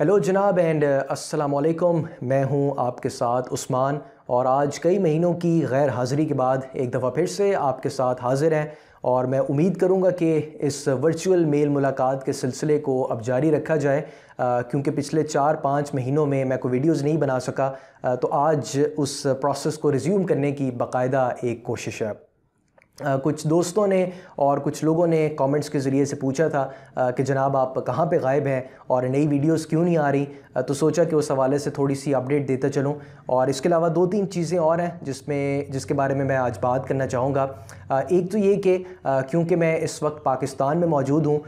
hello जनाब and uh, अस्सलाम वालेकुम मैं हूं आपके साथ उस्मान और आज कई महीनों की गैर हाज़िरी के बाद एक दफ़ा फिर से आपके साथ हाज़िर हैं और मैं उम्मीद करूंगा कि इस वर्चुअल मेल मुलाकात के सिलसिले को अब जारी रखा जाए uh, क्योंकि पिछले चार पाँच महीनों में मैं कोई वीडियोज़ नहीं बना सका आ, uh, तो आज उस प्रोसेस को रिज़्यूम करने की बाकायदा एक कोशिश है कुछ दोस्तों ने और कुछ लोगों ने कमेंट्स के ज़रिए से पूछा था कि जनाब आप कहाँ पे गायब हैं और नई वीडियोस क्यों नहीं आ रही तो सोचा कि उस हवाले से थोड़ी सी अपडेट देता चलूँ और इसके अलावा दो तीन चीज़ें और हैं जिसमें जिसके बारे में मैं आज बात करना चाहूँगा एक तो ये कि क्योंकि मैं इस वक्त पाकिस्तान में मौजूद हूँ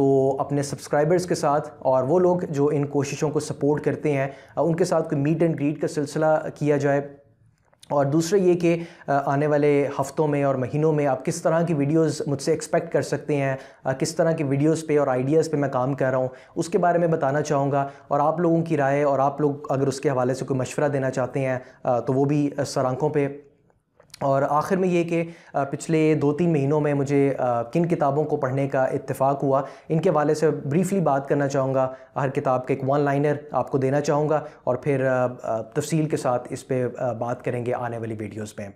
तो अपने सब्सक्राइबर्स के साथ और वो लोग जो इन कोशिशों को सपोर्ट करते हैं उनके साथ कोई मीट एंड ग्रीट का सिलसिला किया जाए और दूसरा ये कि आने वाले हफ़्तों में और महीनों में आप किस तरह की वीडियोस मुझसे एक्सपेक्ट कर सकते हैं किस तरह की वीडियोस पे और आइडियाज़ पे मैं काम कर रहा हूँ उसके बारे में बताना चाहूँगा और आप लोगों की राय और आप लोग अगर उसके हवाले से कोई मशवरा देना चाहते हैं तो वो भी सर आँखों पर और आखिर में ये कि पिछले दो तीन महीनों में मुझे किन किताबों को पढ़ने का इत्तेफाक हुआ इनके वाले से ब्रीफली बात करना चाहूँगा हर किताब के एक वन लाइनर आपको देना चाहूँगा और फिर तफसील के साथ इस पर बात करेंगे आने वाली वीडियोज़ में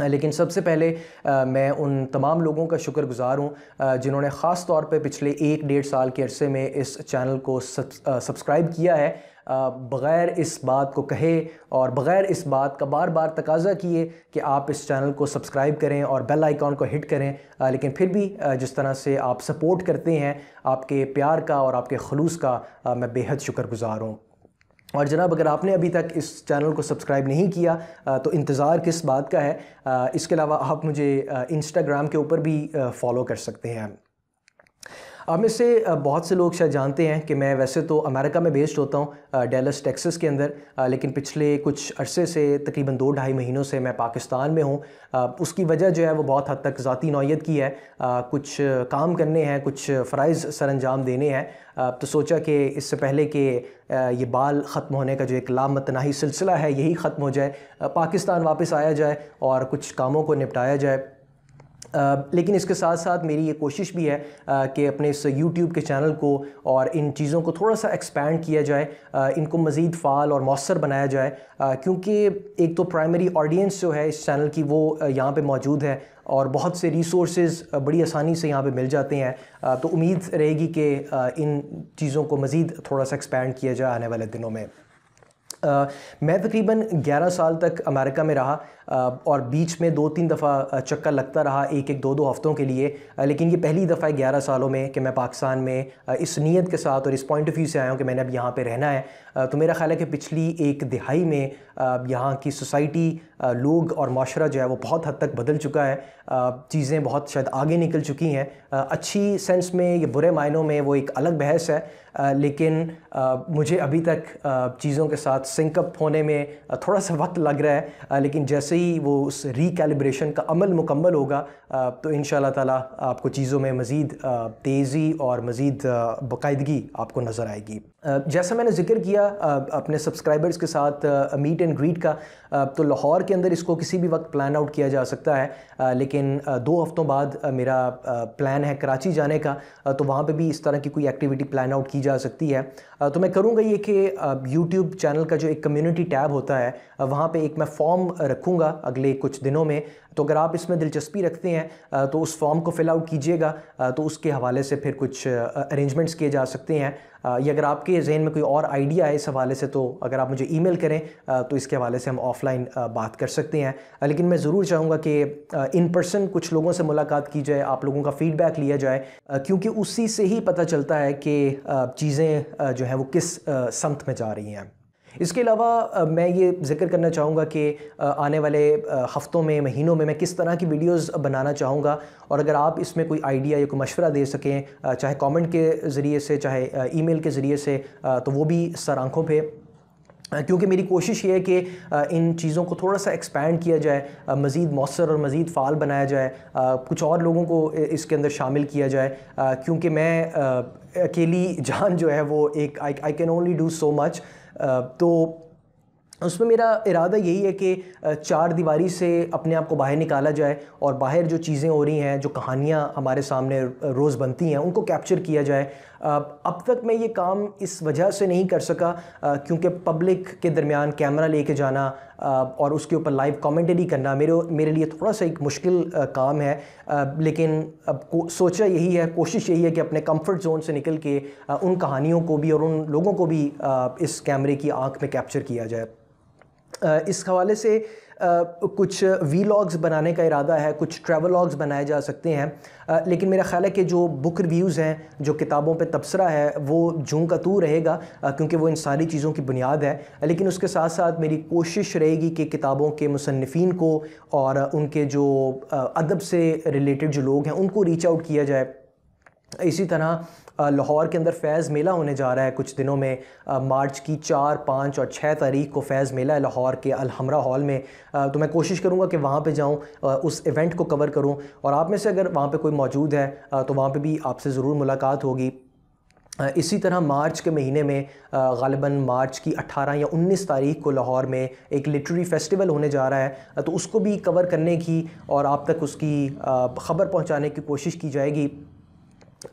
लेकिन सबसे पहले आ, मैं उन तमाम लोगों का शुक्रगुजार हूँ जिन्होंने ख़ास तौर पे पिछले एक डेढ़ साल के अरसे में इस चैनल को सब्सक्राइब किया है बग़ैर इस बात को कहे और बग़ैर इस बात का बार बार तकाजा किए कि आप इस चैनल को सब्सक्राइब करें और बेल आइकॉन को हिट करें लेकिन फिर भी जिस तरह से आप सपोर्ट करते हैं आपके प्यार का और आपके खलूस का मैं बेहद शुक्रगुजार हूँ और जनाब अगर आपने अभी तक इस चैनल को सब्सक्राइब नहीं किया तो इंतज़ार किस बात का है इसके अलावा आप मुझे इंस्टाग्राम के ऊपर भी फॉलो कर सकते हैं अब में से बहुत से लोग शायद जानते हैं कि मैं वैसे तो अमेरिका में बेस्ड होता हूँ डेलस टेक्सस के अंदर लेकिन पिछले कुछ अरसे से तकरीबन दो ढाई महीनों से मैं पाकिस्तान में हूँ उसकी वजह जो है वो बहुत हद तक ज़ाती नौीयत की है कुछ काम करने हैं कुछ फ़रज़ सर अंजाम देने हैं तो सोचा कि इससे पहले कि ये बाल ख़त्म होने का जो एक लामतनाही सिलसिला है यही ख़त्म हो जाए पाकिस्तान वापस आया जाए और कुछ कामों को निपटाया जाए लेकिन इसके साथ साथ मेरी ये कोशिश भी है कि अपने इस यूट्यूब के चैनल को और इन चीज़ों को थोड़ा सा एक्सपैंड किया जाए इनको मज़ीद फ़ाल और मौसर बनाया जाए क्योंकि एक तो प्राइमरी ऑडियंस जो है इस चैनल की वो यहाँ पे मौजूद है और बहुत से रिसोर्स बड़ी आसानी से यहाँ पे मिल जाते हैं तो उम्मीद रहेगी कि इन चीज़ों को मज़ीद थोड़ा सा एक्सपैंड किया जाए आने वाले दिनों में Uh, मैं तकरीबन 11 साल तक अमेरिका में रहा और बीच में दो तीन दफ़ा चक्कर लगता रहा एक एक दो दो हफ़्तों के लिए लेकिन ये पहली दफ़ा है ग्यारह सालों में कि मैं पाकिस्तान में इस नीयत के साथ और इस पॉइंट ऑफ व्यू से आया हूँ कि मैंने अब यहाँ पर रहना है तो मेरा ख्याल है कि पिछली एक दिहाई में यहाँ की सोसाइटी लोग और माशरा जो है वो बहुत हद तक बदल चुका है चीज़ें बहुत शायद आगे निकल चुकी हैं अच्छी सेंस में या बुरे मायनों में वो एक अलग बहस है लेकिन मुझे अभी तक चीज़ों के साथ सिंकअप होने में थोड़ा सा वक्त लग रहा है लेकिन जैसे जैसे ही वो उस रिकेलिब्रेशन का अमल मुकम्मल होगा तो इन ताला आपको चीज़ों में मज़ीद तेज़ी और मज़ीद बाकायदगी आपको नज़र आएगी जैसा मैंने जिक्र किया अपने सब्सक्राइबर्स के साथ मीट एंड ग्रीट का तो लाहौर के अंदर इसको किसी भी वक्त प्लान आउट किया जा सकता है लेकिन दो हफ़्तों बाद मेरा प्लान है कराची जाने का तो वहाँ पे भी इस तरह की कोई एक्टिविटी प्लान आउट की जा सकती है तो मैं करूँगा ये कि यूट्यूब चैनल का जो एक कम्यूनिटी टैब होता है वहाँ पर एक मैं फॉर्म रखूँगा होगा अगले कुछ दिनों में तो अगर आप इसमें दिलचस्पी रखते हैं तो उस फॉर्म को फिल आउट कीजिएगा तो उसके हवाले से फिर कुछ अरेंजमेंट्स किए जा सकते हैं या अगर आपके जहन में कोई और आइडिया है इस हवाले से तो अगर आप मुझे ईमेल करें तो इसके हवाले से हम ऑफलाइन बात कर सकते हैं लेकिन मैं ज़रूर चाहूँगा कि इन पर्सन कुछ लोगों से मुलाकात की जाए आप लोगों का फ़ीडबैक लिया जाए क्योंकि उसी से ही पता चलता है कि चीज़ें जो हैं वो किस समत में जा रही हैं इसके अलावा मैं ये जिक्र करना चाहूँगा कि आने वाले हफ़्तों में महीनों में मैं किस तरह की वीडियोस बनाना चाहूँगा और अगर आप इसमें कोई आइडिया या कोई मशवरा दे सकें चाहे कमेंट के ज़रिए से चाहे ईमेल के ज़रिए से तो वो भी सर आँखों पर क्योंकि मेरी कोशिश ये है कि इन चीज़ों को थोड़ा सा एक्सपेंड किया जाए मज़ीद मौसर और मज़ीद फ़ाल बनाया जाए कुछ और लोगों को इसके अंदर शामिल किया जाए क्योंकि मैं अकेली जान जो है वो एक I can only do so much तो उसमें मेरा इरादा यही है कि चार दीवारी से अपने आप को बाहर निकाला जाए और बाहर जो चीज़ें हो रही हैं जो कहानियाँ हमारे सामने रोज़ बनती हैं उनको कैप्चर किया जाए अब तक मैं ये काम इस वजह से नहीं कर सका क्योंकि पब्लिक के दरमियान कैमरा लेके जाना और उसके ऊपर लाइव कॉमेंटरी करना मेरे मेरे लिए थोड़ा सा एक मुश्किल काम है लेकिन अब सोचा यही है कोशिश यही है कि अपने कंफर्ट जोन से निकल के उन कहानियों को भी और उन लोगों को भी इस कैमरे की आंख में कैप्चर किया जाए इस हवाले से कुछ वी लॉग्स बनाने का इरादा है कुछ लॉग्स बनाए जा सकते हैं लेकिन मेरा ख्याल है कि जो बुक रिव्यूज़ हैं जो किताबों पे तबसरा है वो जूं का तू रहेगा क्योंकि वो इन सारी चीज़ों की बुनियाद है लेकिन उसके साथ साथ मेरी कोशिश रहेगी कि किताबों के मुसनफिन को और उनके जो अदब से रिलेटेड जो लोग हैं उनको रीच आउट किया जाए इसी तरह लाहौर के अंदर फैज़ मेला होने जा रहा है कुछ दिनों में मार्च की चार पाँच और छः तारीख को फैज़ मेला है लाहौर के अलहमरा हॉल में तो मैं कोशिश करूँगा कि वहाँ पर जाऊँ उस इवेंट को कवर करूँ और आप में से अगर वहाँ पर कोई मौजूद है तो वहाँ पर भी आपसे ज़रूर मुलाकात होगी इसी तरह मार्च के महीने में गालिबा मार्च की 18 या 19 तारीख को लाहौर में एक लिटरेरी फेस्टिवल होने जा रहा है तो उसको भी कवर करने की और आप तक उसकी ख़बर पहुंचाने की कोशिश की जाएगी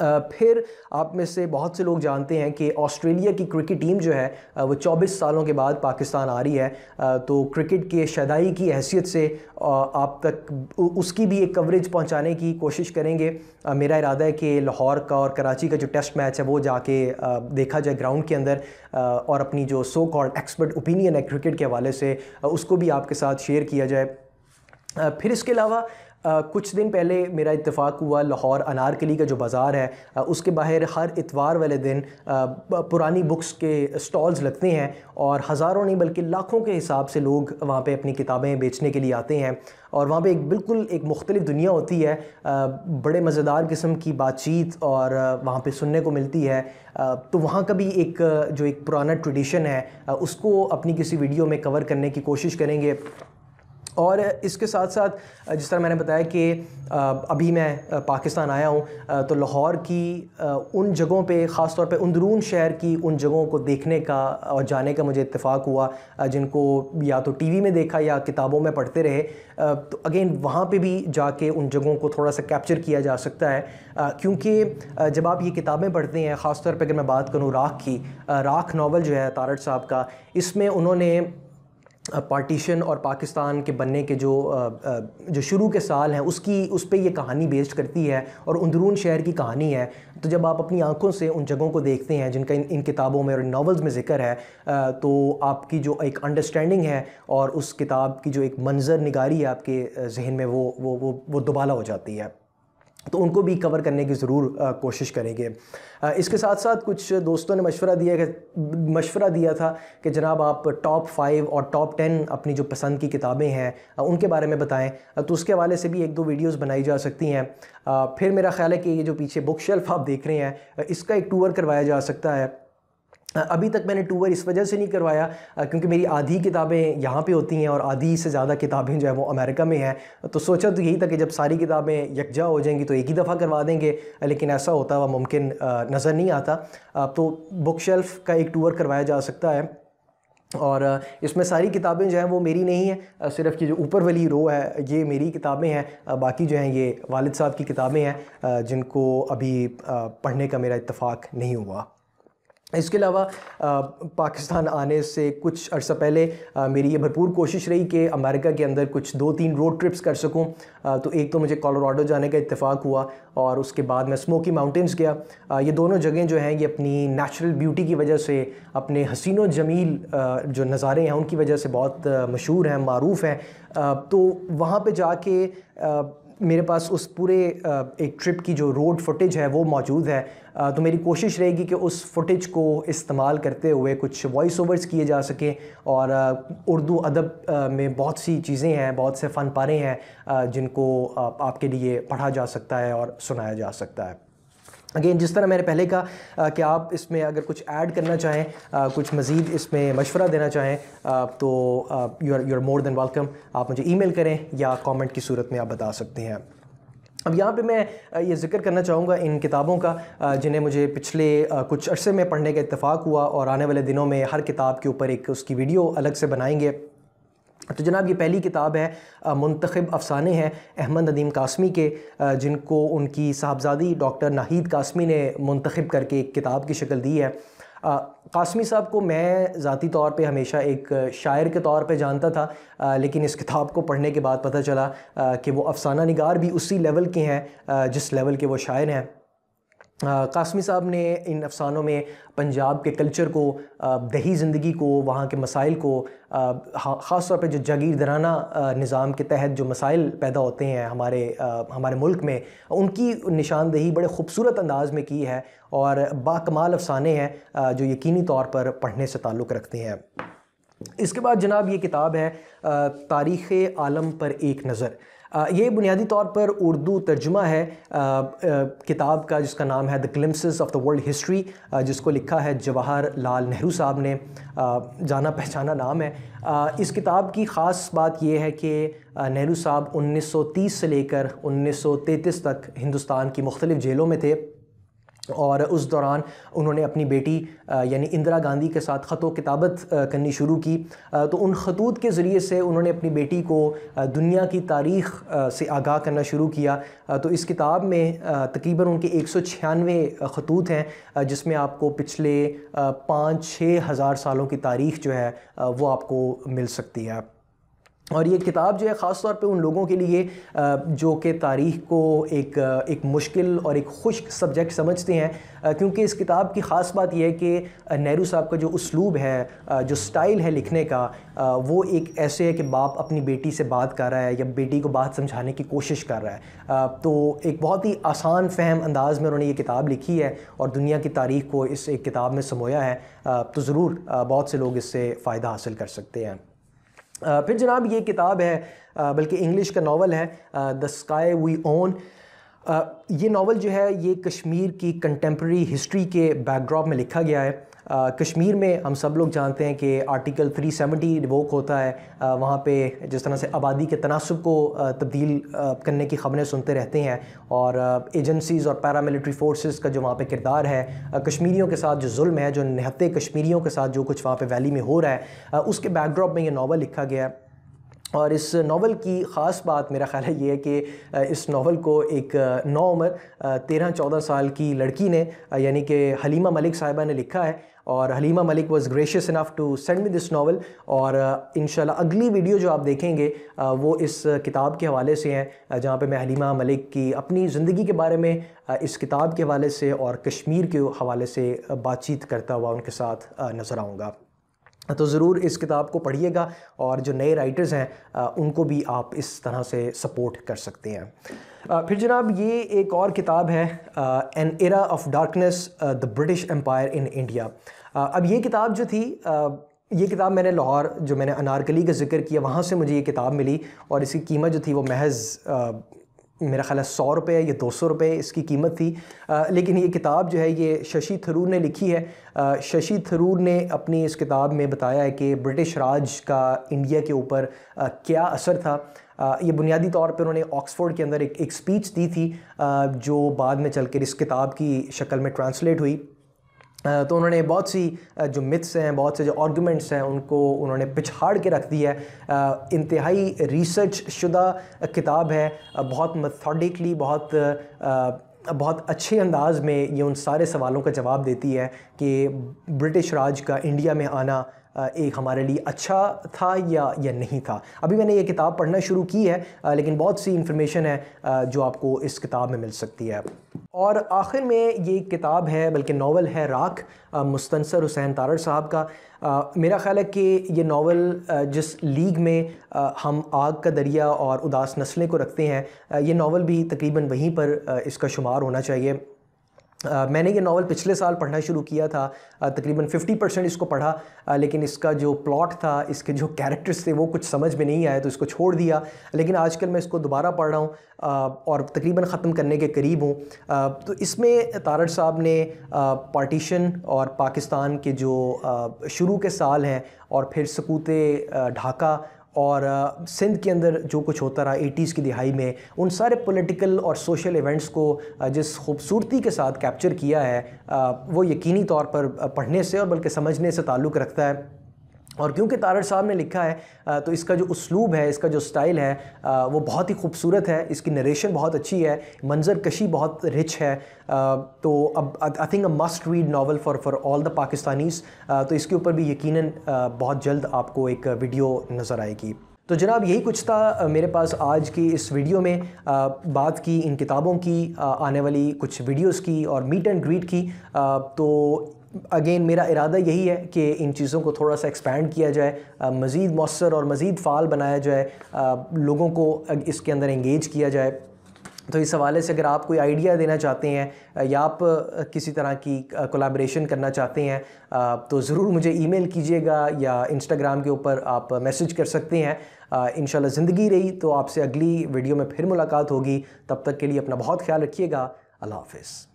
फिर आप में से बहुत से लोग जानते हैं कि ऑस्ट्रेलिया की क्रिकेट टीम जो है वो 24 सालों के बाद पाकिस्तान आ रही है तो क्रिकेट के शदाई की हैसियत से आप तक उसकी भी एक कवरेज पहुंचाने की कोशिश करेंगे मेरा इरादा है कि लाहौर का और कराची का जो टेस्ट मैच है वो जाके देखा जाए ग्राउंड के अंदर और अपनी जो सो कॉल्ड एक्सपर्ट ओपिनियन है क्रिकेट के हवाले से उसको भी आपके साथ शेयर किया जाए फिर इसके अलावा कुछ दिन पहले मेरा इतफाक़ हुआ लाहौर अनारकली का जो बाज़ार है उसके बाहर हर इतवार वाले दिन पुरानी बुक्स के स्टॉल्स लगते हैं और हज़ारों नहीं बल्कि लाखों के हिसाब से लोग वहाँ पे अपनी किताबें बेचने के लिए आते हैं और वहाँ पे एक बिल्कुल एक मुख्तलिफ दुनिया होती है बड़े मज़ेदार किस्म की बातचीत और वहाँ पे सुनने को मिलती है तो वहाँ का भी एक जो एक पुराना ट्रेडिशन है उसको अपनी किसी वीडियो में कवर करने की कोशिश करेंगे और इसके साथ साथ जिस तरह मैंने बताया कि अभी मैं पाकिस्तान आया हूँ तो लाहौर की उन जगहों पे ख़ास तौर पे अंदरून शहर की उन जगहों को देखने का और जाने का मुझे इतफाक़ हुआ जिनको या तो टीवी में देखा या किताबों में पढ़ते रहे तो अगेन वहाँ पे भी जाके उन जगहों को थोड़ा सा कैप्चर किया जा सकता है क्योंकि जब आप ये किताबें पढ़ते हैं ख़ास तौर पर अगर मैं बात करूँ राख की राख नावल जो है तारट साहब का इसमें उन्होंने पार्टीशन और पाकिस्तान के बनने के जो जो शुरू के साल हैं उसकी उस पर यह कहानी बेस्ड करती है और अंदरून शहर की कहानी है तो जब आप अपनी आंखों से उन जगहों को देखते हैं जिनका इन इन किताबों में और नावल्स में ज़िक्र है तो आपकी जो एक अंडरस्टैंडिंग है और उस किताब की जो एक मंजर निगारी है आपके जहन में वो वो वो वो दोबाला हो जाती है तो उनको भी कवर करने की ज़रूर कोशिश करेंगे इसके साथ साथ कुछ दोस्तों ने मशवरा दिया कि मशवरा दिया था कि जनाब आप टॉप फाइव और टॉप टेन अपनी जो पसंद की किताबें हैं उनके बारे में बताएं तो उसके हवाले से भी एक दो वीडियोस बनाई जा सकती हैं फिर मेरा ख्याल है कि ये जो पीछे बुक शेल्फ आप देख रहे हैं इसका एक टूर करवाया जा सकता है अभी तक मैंने टूर इस वजह से नहीं करवाया क्योंकि मेरी आधी किताबें यहाँ पे होती हैं और आधी से ज़्यादा किताबें जो है वो अमेरिका में हैं तो सोचा तो यही था कि जब सारी किताबें यकजा हो जाएंगी तो एक ही दफ़ा करवा देंगे लेकिन ऐसा होता हुआ मुमकिन नज़र नहीं आता तो बुक शेल्फ़ का एक टूर करवाया जा सकता है और इसमें सारी किताबें जो हैं वो मेरी नहीं हैं सिर्फ ये जो ऊपर वाली रो है ये मेरी किताबें हैं बाकी जो हैं ये वालिद साहब की किताबें हैं जिनको अभी पढ़ने का मेरा इतफाक़ नहीं हुआ इसके अलावा पाकिस्तान आने से कुछ अर्सा पहले आ, मेरी ये भरपूर कोशिश रही कि अमेरिका के अंदर कुछ दो तीन रोड ट्रिप्स कर सकूं आ, तो एक तो मुझे कोलोराडो जाने का इत्तेफाक हुआ और उसके बाद मैं स्मोकी माउंटेंस गया आ, ये दोनों जगह जो हैं ये अपनी नेचुरल ब्यूटी की वजह से अपने हसीनो जमील जो नज़ारे हैं उनकी वजह से बहुत मशहूर हैं मरूफ़ हैं तो वहाँ पर जाके मेरे पास उस पूरे एक ट्रिप की जो रोड फुटेज है वो मौजूद है तो मेरी कोशिश रहेगी कि उस फुटेज को इस्तेमाल करते हुए कुछ वॉइस ओवर्स किए जा सकें और उर्दू अदब में बहुत सी चीज़ें हैं बहुत से फ़न पारे हैं जिनको आपके लिए पढ़ा जा सकता है और सुनाया जा सकता है अगेन जिस तरह मैंने पहले कहा कि आप इसमें अगर कुछ ऐड करना चाहें आ, कुछ मज़ीद इसमें मशवरा देना चाहें आ, तो you are you are more than welcome आप मुझे ईमेल करें या कमेंट की सूरत में आप बता सकते हैं अब यहाँ पे मैं ये जिक्र करना चाहूँगा इन किताबों का जिन्हें मुझे पिछले कुछ अरसे में पढ़ने का इतफाक़ हुआ और आने वाले दिनों में हर किताब के ऊपर एक उसकी वीडियो अलग से बनाएंगे तो जनाब ये पहली किताब है मुंतखब अफसाने हैं अहमद नदीम कासमी के जिनको उनकी साहबजादी डॉक्टर नाहिद कासमी ने मुंतखब करके एक किताब की शक्ल दी है कासमी साहब को मैं ज़ाती तौर पे हमेशा एक शायर के तौर पे जानता था आ, लेकिन इस किताब को पढ़ने के बाद पता चला आ, कि वो अफसाना निगार भी उसी लेवल के हैं जिस लेवल के वो शायर हैं कासमी साहब ने इन अफसानों में पंजाब के कल्चर को दही ज़िंदगी को वहाँ के मसाइल को ख़ास तौर पर जो जागीरदाराना निज़ाम के तहत जो मसाइल पैदा होते हैं हमारे हमारे मुल्क में उनकी निशानदेही बड़े खूबसूरत अंदाज में की है और बाकमाल अफसाने हैं जो यकीनी तौर पर पढ़ने से ताल्लुक़ रखते हैं इसके बाद जनाब ये किताब है तारीख़ आलम पर एक नज़र ये बुनियादी तौर पर उर्दू तर्जुमा है किताब का जिसका नाम है the glimpses of the world history जिसको लिखा है जवाहर लाल नेहरू साहब ने जाना पहचाना नाम है इस किताब की ख़ास बात यह है कि नेहरू साहब 1930 से लेकर 1933 तक हिंदुस्तान की मुख्तलिफ़ जेलों में थे और उस दौरान उन्होंने अपनी बेटी यानी इंदिरा गांधी के साथ ख़त किताबत करनी शुरू की तो उन खतूत के ज़रिए से उन्होंने अपनी बेटी को दुनिया की तारीख से आगाह करना शुरू किया तो इस किताब में तकरीबन उनके एक सौ छियानवे खतूत हैं जिसमें आपको पिछले पाँच छः हज़ार सालों की तारीख जो है वो आपको मिल सकती है और ये किताब जो है ख़ास तौर पे उन लोगों के लिए जो कि तारीख़ को एक एक मुश्किल और एक खुश्क सब्जेक्ट समझते हैं क्योंकि इस किताब की ख़ास बात यह है कि नेहरू साहब का जो उसलूब है जो स्टाइल है लिखने का वो एक ऐसे है कि बाप अपनी बेटी से बात कर रहा है या बेटी को बात समझाने की कोशिश कर रहा है तो एक बहुत ही आसान फहम अंदाज में उन्होंने ये किताब लिखी है और दुनिया की तारीख़ को इस एक किताब में समोया है तो ज़रूर बहुत से लोग इससे फ़ायदा हासिल कर सकते हैं फिर जनाब ये किताब है बल्कि इंग्लिश का नावल है द स्काई वी ओन ये नावल जो है ये कश्मीर की कंटेम्प्रेरी हिस्ट्री के बैकड्रॉप में लिखा गया है कश्मीर में हम सब लोग जानते हैं कि आर्टिकल 370 रिवोक होता है वहाँ पे जिस तरह से आबादी के तनासब को तब्दील करने की ख़बरें सुनते रहते हैं और एजेंसीज़ और पैरामिलिट्री फोर्सेस का जो वहाँ पे किरदार है कश्मीरियों के साथ जो जुल्म है जो निहत्ते कश्मीरियों के साथ जो कुछ वहाँ पे वैली में हो रहा है उसके बैकड्रॉप में ये नावल लिखा गया है और इस नावल की ख़ास बात मेरा ख्याल है ये है कि इस नावल को एक नौ उम्र तेरह चौदह साल की लड़की ने यानी कि हलीमा मलिक साहिबा ने लिखा है और Halima Malik was gracious enough to send me this novel और इन अगली वीडियो जो आप देखेंगे वो इस किताब के हवाले से हैं जहाँ पे मैं हलीमा मलिक की अपनी ज़िंदगी के बारे में इस किताब के हवाले से और कश्मीर के हवाले से बातचीत करता हुआ उनके साथ नज़र आऊँगा तो ज़रूर इस किताब को पढ़िएगा और जो नए राइटर्स हैं उनको भी आप इस तरह से सपोर्ट कर सकते हैं Uh, फिर जनाब ये एक और किताब है an era of darkness the British empire in India अब ये किताब जो थी uh, ये किताब मैंने लाहौर जो मैंने अनारकली का जिक्र किया वहाँ से मुझे ये किताब मिली और इसकी कीमत जो थी वो महज uh, मेरा ख्याल है सौ रुपये या दो सौ रुपये इसकी कीमत थी आ, लेकिन ये किताब जो है ये शशि थरूर ने लिखी है शशि थरूर ने अपनी इस किताब में बताया है कि ब्रिटिश राज का इंडिया के ऊपर क्या असर था आ, ये बुनियादी तौर पर उन्होंने ऑक्सफोर्ड के अंदर एक एक स्पीच दी थी जो बाद में चल कर इस किताब की शक्ल में ट्रांसलेट हुई तो उन्होंने बहुत सी जो मिथ्स हैं बहुत से जो आर्गूमेंट्स हैं उनको उन्होंने पिछाड़ के रख दिया है इंतहाई रिसर्च शुदा किताब है बहुत मथोडिकली बहुत बहुत अच्छे अंदाज में ये उन सारे सवालों का जवाब देती है कि ब्रिटिश राज का इंडिया में आना एक हमारे लिए अच्छा था या या नहीं था अभी मैंने ये किताब पढ़ना शुरू की है लेकिन बहुत सी इन्फॉर्मेशन है जो आपको इस किताब में मिल सकती है और आखिर में ये किताब है बल्कि नावल है राख मुस्तनसर हुसैन तारड़ साहब का आ, मेरा ख़्याल है कि ये नावल जिस लीग में आ, हम आग का दरिया और उदास नस्लें को रखते हैं आ, ये नावल भी तकरीबन वहीं पर इसका शुमार होना चाहिए Uh, मैंने ये नावल पिछले साल पढ़ना शुरू किया था uh, तकरीबन 50 परसेंट इसको पढ़ा uh, लेकिन इसका जो प्लॉट था इसके जो कैरेक्टर्स थे वो कुछ समझ में नहीं आया तो इसको छोड़ दिया लेकिन आजकल मैं इसको दोबारा पढ़ रहा हूँ और तकरीबन ख़त्म करने के करीब हूँ तो इसमें तारड़ साहब ने पार्टीशन और पाकिस्तान के जो शुरू के साल हैं और फिर सकूत ढाका और सिंध के अंदर जो कुछ होता रहा एटीज़ की दिहाई में उन सारे पॉलिटिकल और सोशल इवेंट्स को जिस खूबसूरती के साथ कैप्चर किया है वो यकीनी तौर पर पढ़ने से और बल्कि समझने से ताल्लुक़ रखता है और क्योंकि तारड़ साहब ने लिखा है तो इसका जो उसलूब है इसका जो स्टाइल है वो बहुत ही खूबसूरत है इसकी नरेशन बहुत अच्छी है मंजर कशी बहुत रिच है तो अब I think a must read novel for for all the Pakistanis तो इसके ऊपर भी यकीनन बहुत जल्द आपको एक वीडियो नज़र आएगी तो जनाब यही कुछ था मेरे पास आज की इस वीडियो में बात की इन किताबों की आने वाली कुछ वीडियोस की और मीट एंड ग्रीट की तो अगेन मेरा इरादा यही है कि इन चीज़ों को थोड़ा सा एक्सपैंड किया जाए मज़ीद मौसर और मज़ीद फ़ाल बनाया जाए लोगों को इसके अंदर इंगेज किया जाए तो इस हवाले से अगर आप कोई आइडिया देना चाहते हैं या आप किसी तरह की कोलाब्रेशन करना चाहते हैं तो ज़रूर मुझे ईमेल कीजिएगा या इंस्टाग्राम के ऊपर आप मैसेज कर सकते हैं इन ज़िंदगी रही तो आपसे अगली वीडियो में फिर मुलाकात होगी तब तक के लिए अपना बहुत ख्याल रखिएगा अल्लाह हाफिज़